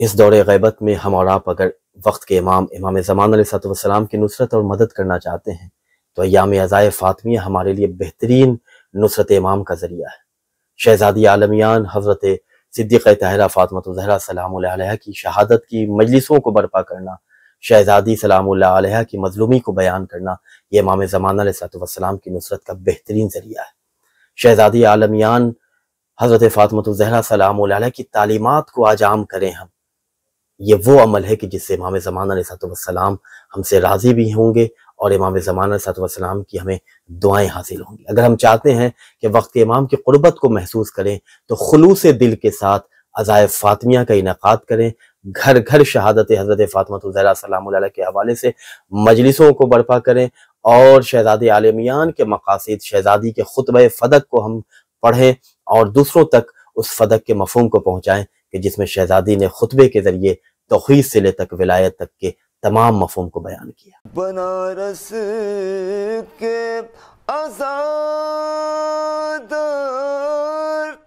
इस दौरे गैबत में हम और आप अगर वक्त के इमाम इमाम जमान सलाम की नुसरत और मदद करना चाहते हैं तो याम अज़ाय फ़ातमिया हमारे लिए बेहतरीन नुसरत इमाम का ज़रिया है शहज़ादी आलमियान हज़रत सिद्दीक़ तहरा फ़ातमत सलाम की शहादत की मजलिसों को बर्पा करना शहजादी सलाम की मजलूमी को बयान करना ये इमाम जमाना सतम की नुसरत का बेहतरीन ज़रिया है शहजादी आलमियान हज़रत फ़ातमत जहरा सलाम की तालीमत को आज आम करें हम ये वो अमल है कि जिससे इमाम जमाना सतम हमसे राज़ी भी होंगे और इमाम जमाना सतम की हमें दुआएं हासिल होंगी अगर हम चाहते हैं कि वक्त इमाम की कुर्बत को महसूस करें तो खलूस दिल के साथ अजाय फातमिया का इनका करें घर घर शहादत हज़रत फ़ातमत तो के हवाले से मजलिसों को बर्पा करें और शहजाद आलमियान के मकासद शहजादी के खुतब फदक को हम पढ़ें और दूसरों तक उस फदक के मफहम को पहुँचाएँ कि जिसमें शहजादी ने खुतबे के ज़रिए तोहद से ले तक विलायत तक के तमाम मफहम को बयान किया बनारस के आजाद